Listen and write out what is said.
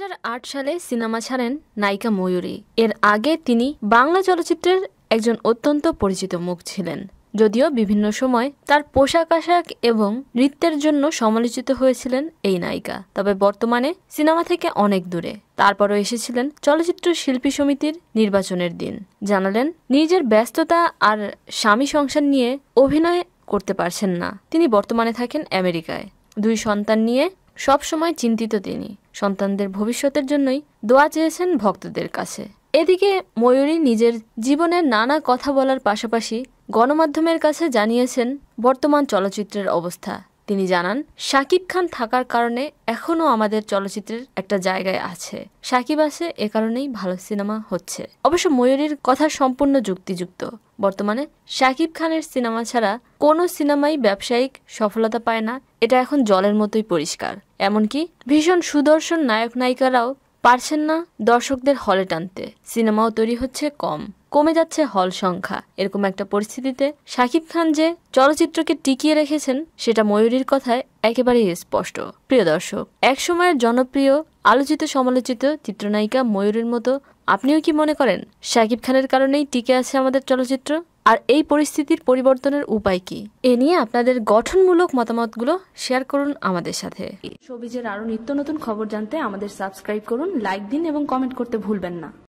সালে সিনেমা ছাড়েন নায়িকা ময়ূরী এর আগে তিনি বাংলা চলচ্চিত্রের একজন অত্যন্ত পরিচিত মুখ ছিলেন যদিও বিভিন্ন সময় তার পোশাক আশাক এবং নৃত্যের জন্য সমালোচিত হয়েছিলেন এই নায়িকা তবে বর্তমানে সিনেমা থেকে অনেক দূরে তারপরও এসেছিলেন চলচ্চিত্র শিল্পী সমিতির নির্বাচনের দিন জানালেন নিজের ব্যস্ততা আর স্বামী সংসার নিয়ে অভিনয় করতে পারছেন না তিনি বর্তমানে থাকেন আমেরিকায় দুই সন্তান নিয়ে সব সময় চিন্তিত তিনি সন্তানদের ভবিষ্যতের জন্যই দোয়া চেয়েছেন ভক্তদের কাছে এদিকে ময়ূরী নিজের জীবনের নানা কথা বলার পাশাপাশি গণমাধ্যমের কাছে জানিয়েছেন বর্তমান চলচ্চিত্রের অবস্থা তিনি জানান শাকিব খান থাকার কারণে এখনও আমাদের চলচ্চিত্রের একটা জায়গায় আছে শাকিব আছে এ কারণেই ভালো সিনেমা হচ্ছে অবশ্য ময়ূরীর কথা সম্পূর্ণ যুক্তিযুক্ত বর্তমানে শাকিব খানের সিনেমা ছাড়া কোনো সিনেমাই ব্যবসায়িক সফলতা পায় না এটা এখন জলের মতোই পরিষ্কার এমনকি ভীষণ সুদর্শন নায়ক নায়িকারাও পারছেন না দর্শকদের হলে টানতে সিনেমাও তৈরি হচ্ছে কম কমে যাচ্ছে হল সংখ্যা এরকম একটা পরিস্থিতিতে শাকিব খান যে চলচ্চিত্রকে টিকিয়ে রেখেছেন সেটা ময়ূরীর কথায় একেবারেই স্পষ্ট প্রিয় দর্শক একসময়ের জনপ্রিয় আলোচিত সমালোচিত চিত্রনায়িকা ময়ূরীর মতো আপনিও কি মনে করেন শাকিব খানের কারণেই টিকে আছে আমাদের চলচ্চিত্র আর এই পরিস্থিতির পরিবর্তনের উপায় কি এ নিয়ে আপনাদের গঠনমূলক মতামতগুলো শেয়ার করুন আমাদের সাথে শোবিজের আরো নিত্য নতুন খবর জানতে আমাদের সাবস্ক্রাইব করুন লাইক দিন এবং কমেন্ট করতে ভুলবেন না